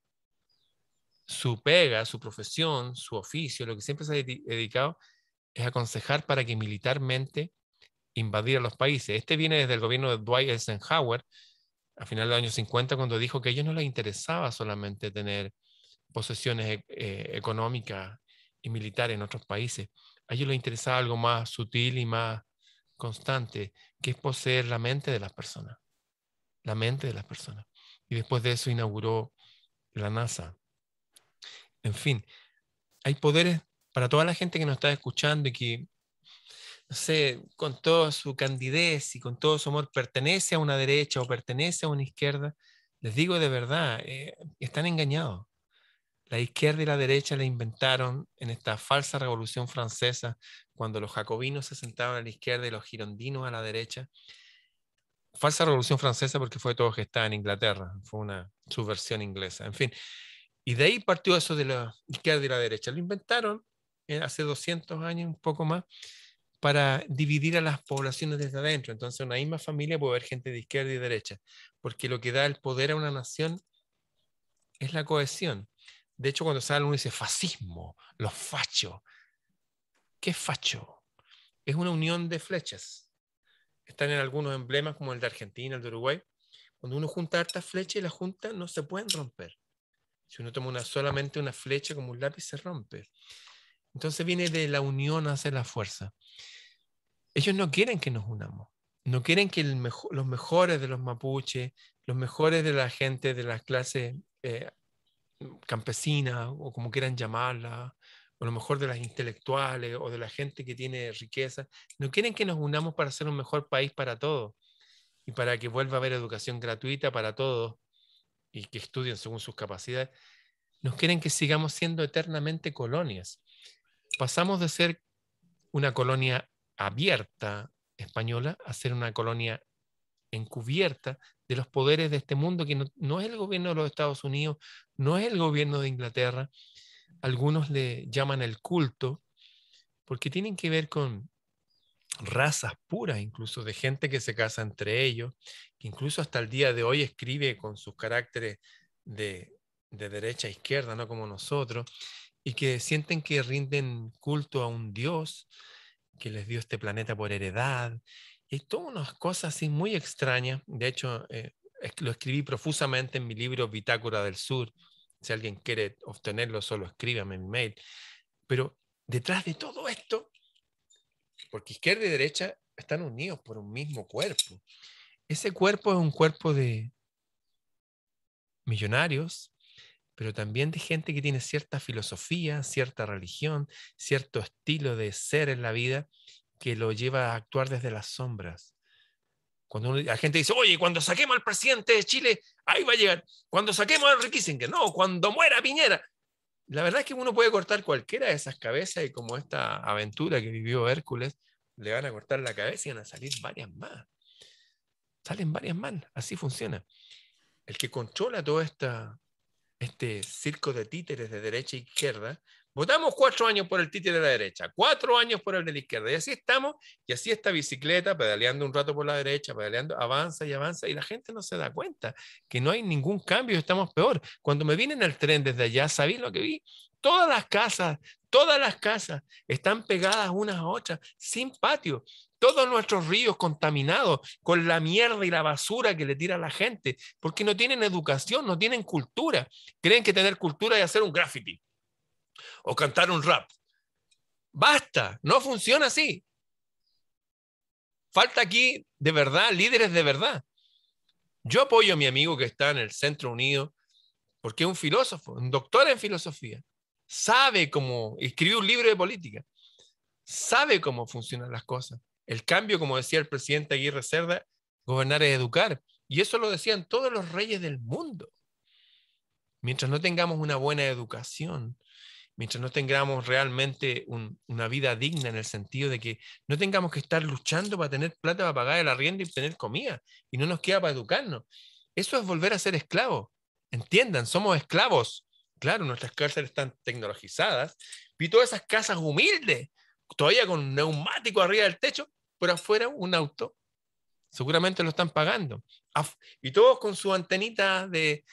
Speaker 1: Su pega, su profesión, su oficio, lo que siempre se ha dedicado es aconsejar para que militarmente invadir a los países. Este viene desde el gobierno de Dwight Eisenhower a final de los años 50 cuando dijo que a ellos no les interesaba solamente tener posesiones eh, económicas y militar en otros países. A ellos les interesaba algo más sutil y más constante, que es poseer la mente de las personas. La mente de las personas. Y después de eso inauguró la NASA. En fin, hay poderes para toda la gente que nos está escuchando y que, no sé, con toda su candidez y con todo su amor pertenece a una derecha o pertenece a una izquierda. Les digo de verdad, eh, están engañados la izquierda y la derecha la inventaron en esta falsa revolución francesa, cuando los jacobinos se sentaban a la izquierda y los girondinos a la derecha. Falsa revolución francesa porque fue todo gestado en Inglaterra, fue una subversión inglesa, en fin. Y de ahí partió eso de la izquierda y la derecha. Lo inventaron eh, hace 200 años, un poco más, para dividir a las poblaciones desde adentro. Entonces, una misma familia puede haber gente de izquierda y derecha, porque lo que da el poder a una nación es la cohesión. De hecho, cuando sale uno dice fascismo, los fachos. ¿Qué es facho? Es una unión de flechas. Están en algunos emblemas como el de Argentina, el de Uruguay. Cuando uno junta hartas flechas y las junta, no se pueden romper. Si uno toma solamente una flecha como un lápiz, se rompe. Entonces viene de la unión hacia la fuerza. Ellos no quieren que nos unamos. No quieren que los mejores de los mapuches, los mejores de la gente de las clases eh, campesina o como quieran llamarla, o a lo mejor de las intelectuales o de la gente que tiene riqueza, no quieren que nos unamos para ser un mejor país para todos y para que vuelva a haber educación gratuita para todos y que estudien según sus capacidades. Nos quieren que sigamos siendo eternamente colonias. Pasamos de ser una colonia abierta española a ser una colonia encubierta de los poderes de este mundo, que no, es el gobierno de los Estados Unidos, no es el gobierno de Inglaterra. Algunos le llaman el culto, porque tienen que ver con razas puras, incluso de gente que se casa entre ellos, que incluso hasta el día de hoy escribe con sus caracteres de, de derecha a izquierda, no como nosotros, y que sienten que rinden culto a un Dios que les dio este planeta por heredad y todas unas cosas así muy extrañas. De hecho, eh, lo escribí profusamente en mi libro Bitácora del Sur. Si alguien quiere obtenerlo, solo escríbame en mail. Pero detrás de todo esto, porque izquierda y derecha están unidos por un mismo cuerpo. Ese cuerpo es un cuerpo de millonarios, pero también de gente que tiene cierta filosofía, cierta religión, cierto estilo de ser en la vida que lo lleva a actuar desde las sombras. Cuando la gente dice, oye, cuando saquemos al presidente de Chile, ahí va a llegar. Cuando saquemos a al que no, cuando muera Piñera. La verdad es que uno puede cortar cualquiera de esas cabezas y como esta aventura que vivió Hércules, le van a cortar la cabeza y van a salir varias más. Salen varias más, así funciona. El que controla todo esta, este circo de títeres de derecha e izquierda Votamos cuatro años por el título de la derecha, cuatro años por el de la izquierda, y así estamos, y así esta bicicleta, pedaleando un rato por la derecha, pedaleando, avanza y avanza, y la gente no se da cuenta que no hay ningún cambio, estamos peor. Cuando me vine en el tren desde allá, ¿sabéis lo que vi? Todas las casas, todas las casas están pegadas unas a otras, sin patio. Todos nuestros ríos contaminados con la mierda y la basura que le tira a la gente, porque no tienen educación, no tienen cultura. Creen que tener cultura es hacer un graffiti o cantar un rap. Basta, no funciona así. Falta aquí, de verdad, líderes de verdad. Yo apoyo a mi amigo que está en el Centro Unido, porque es un filósofo, un doctor en filosofía. Sabe cómo, escribió un libro de política, sabe cómo funcionan las cosas. El cambio, como decía el presidente Aguirre Cerda, gobernar es educar. Y eso lo decían todos los reyes del mundo. Mientras no tengamos una buena educación, mientras no tengamos realmente una vida digna en el sentido de que no tengamos que estar luchando para tener plata para pagar el arriendo y tener comida y no nos queda para educarnos. Eso es volver a ser esclavos. Entiendan, somos esclavos. Claro, nuestras cárceles están tecnologizadas y todas esas casas humildes, todavía con un neumático arriba del techo, por afuera un auto. Seguramente lo están pagando. Y todos con su antenita de,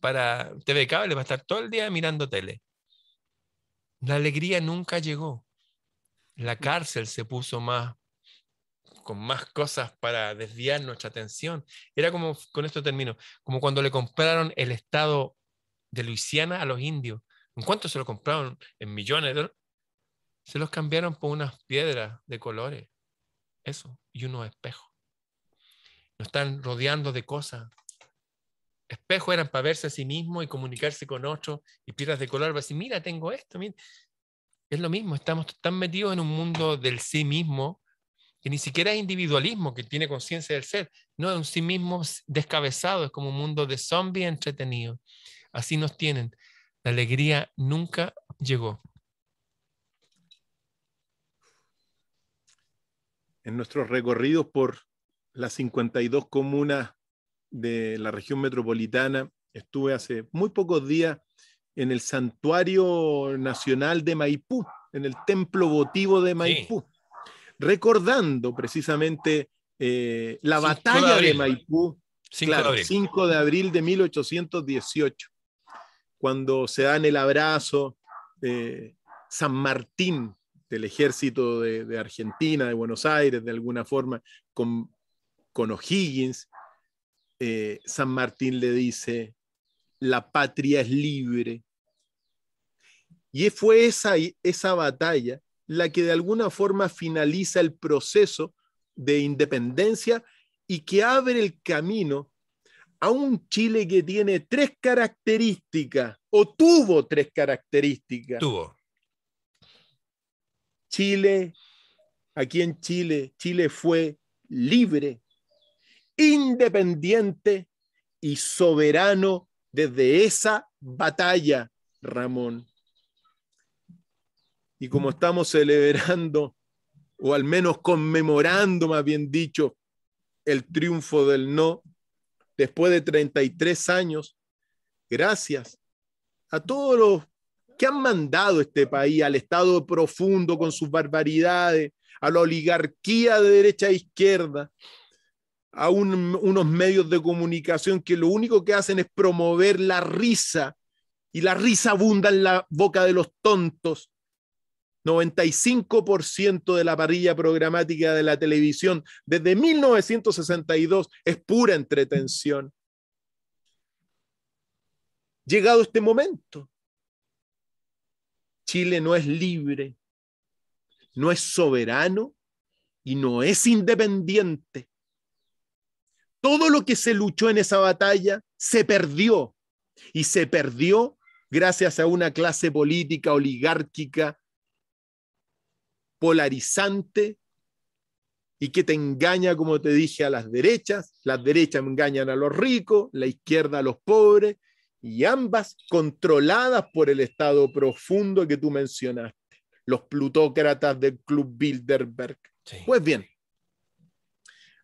Speaker 1: para TV cable, va a estar todo el día mirando tele. La alegría nunca llegó. La cárcel se puso más con más cosas para desviar nuestra atención. Era como, con esto termino, como cuando le compraron el estado de Luisiana a los indios. ¿En cuánto se lo compraron? En millones de Se los cambiaron por unas piedras de colores. Eso. Y unos espejos. Nos están rodeando de cosas espejo eran para verse a sí mismo y comunicarse con otros, y piedras de color para decir, mira, tengo esto, Es lo mismo, estamos tan metidos en un mundo del sí mismo que ni siquiera es individualismo, que tiene conciencia del ser, no, es un sí mismo descabezado, es como un mundo de zombies entretenido. Así nos tienen. La alegría nunca llegó.
Speaker 2: En nuestros recorridos por las 52 comunas de la región metropolitana. Estuve hace muy pocos días en el Santuario Nacional de Maipú, en el Templo Votivo de Maipú, recordando precisamente eh, la batalla de, Maipú, 5, de 5 de abril de 1818, cuando se dan el abrazo eh, San Martín del ejército de, Argentina, de Buenos Aires, de alguna forma, con, con O'Higgins, eh, San Martín le dice, la patria es libre. Y fue esa, esa batalla la que de alguna forma finaliza el proceso de independencia y que abre el camino a un Chile que tiene tres características, o tuvo tres características. Tuvo. Chile, aquí en Chile, Chile fue libre, independiente y soberano desde esa batalla, Ramón. Y como estamos celebrando, o al menos conmemorando, más bien dicho, el triunfo del no, después de 33 años, gracias a todos los que han mandado este país al estado profundo con sus barbaridades, a la oligarquía de derecha e izquierda, a unos medios de comunicación que lo único que hacen es promover la risa y la risa abunda en la boca de los tontos. 95% de la parrilla programática de la televisión desde 1962 es pura entretención. Llegado este momento, Chile no es libre, no es soberano y no es independiente. Todo lo que se luchó en esa batalla se perdió y se perdió gracias a una clase política oligárquica polarizante y que te engaña, como te dije, a las derechas, las derechas engañan a los ricos, la izquierda a los pobres, y ambas controladas por el Estado profundo que tú mencionaste, los plutócratas del Club Bilderberg. Pues bien,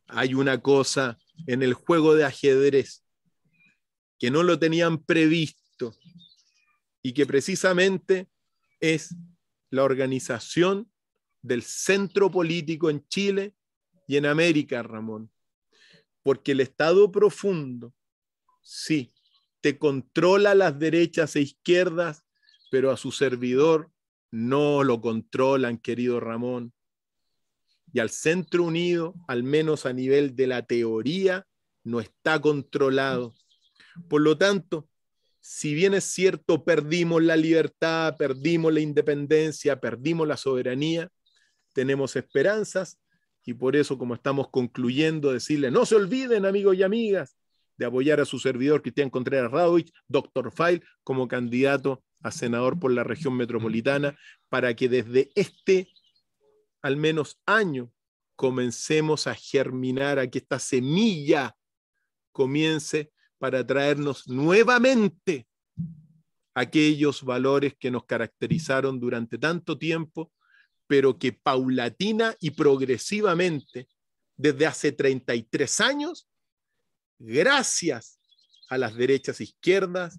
Speaker 2: hay una cosa en el juego de ajedrez, que no lo tenían previsto y que precisamente es la organización del centro político en Chile y en América, Ramón. Porque el Estado profundo, sí, te controla las derechas e izquierdas, pero a su servidor no lo controlan, querido Ramón y al Centro Unido, al menos a nivel de la teoría, no está controlado. Por lo tanto, si bien es cierto, perdimos la libertad, perdimos la independencia, perdimos la soberanía, tenemos esperanzas y por eso, como estamos concluyendo, decirle, no se olviden, amigos y amigas, de apoyar a su servidor Cristian Contreras Radovich, doctor File, como candidato a senador por la región metropolitana, para que desde este al menos año, comencemos a germinar, a que esta semilla comience para traernos nuevamente aquellos valores que nos caracterizaron durante tanto tiempo, pero que paulatina y progresivamente, desde hace 33 años, gracias a las derechas izquierdas,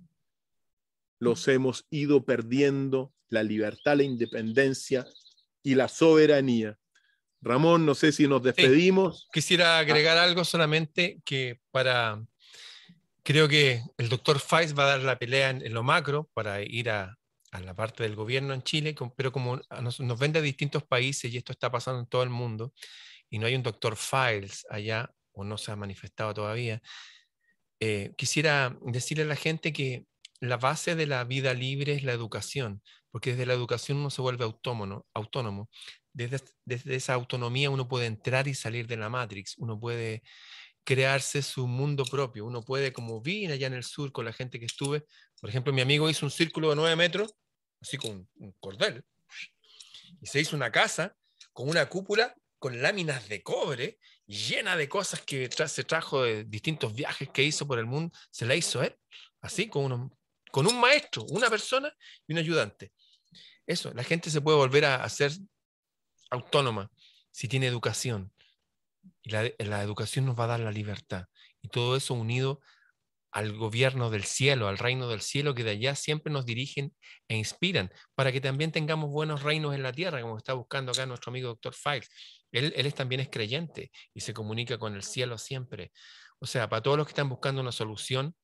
Speaker 2: los hemos ido perdiendo la libertad, la independencia y la soberanía. Ramón, no sé si nos despedimos.
Speaker 1: quisiera ah. agregar algo solamente que para... Creo que el doctor Files va a dar la pelea en, lo macro para ir a, la parte del gobierno en Chile, pero como nos, vende a distintos países y esto está pasando en todo el mundo, y no hay un doctor Files allá, o no se ha manifestado todavía, eh, quisiera decirle a la gente que la base de la vida libre es la educación porque desde la educación uno se vuelve autónomo, autónomo. Desde, desde esa autonomía uno puede entrar y salir de la Matrix, uno puede crearse su mundo propio, uno puede, como vi allá en el sur con la gente que estuve, por ejemplo, mi amigo hizo un círculo de 9 metros, así con un, cordel, y se hizo una casa con una cúpula con láminas de cobre, llena de cosas que se trajo de distintos viajes que hizo por el mundo, se la hizo él, así, con, uno, con un maestro, una persona y un ayudante. Eso, la gente se puede volver a, hacer ser autónoma si tiene educación. Y la, educación nos va a dar la libertad. Y todo eso unido al gobierno del cielo, al reino del cielo, que de allá siempre nos dirigen e inspiran, para que también tengamos buenos reinos en la tierra, como está buscando acá nuestro amigo doctor Files. Él, él también es creyente y se comunica con el cielo siempre. O sea, para todos los que están buscando una solución,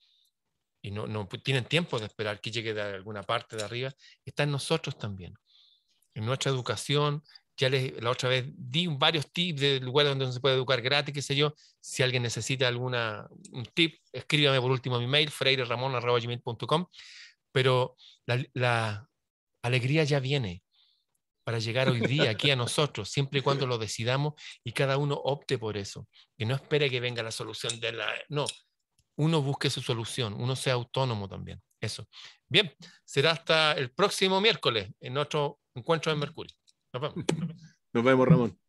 Speaker 1: no, pues, tienen tiempo de esperar que llegue de alguna parte de arriba, está en nosotros también. En nuestra educación, ya les, la otra vez di varios tips de lugares donde se puede educar gratis, qué sé yo. Si alguien necesita alguna tip, escríbame por último mi mail, freireramon.com. Pero la, alegría ya viene para llegar hoy día aquí a nosotros, siempre y cuando lo decidamos y cada uno opte por eso. Que no espere que venga la solución de la... No, uno busque su solución, uno sea autónomo también. Eso. Bien, será hasta el próximo miércoles en nuestro encuentro en mm. Mercurio. Nos vemos.
Speaker 2: Nos vemos, Ramón.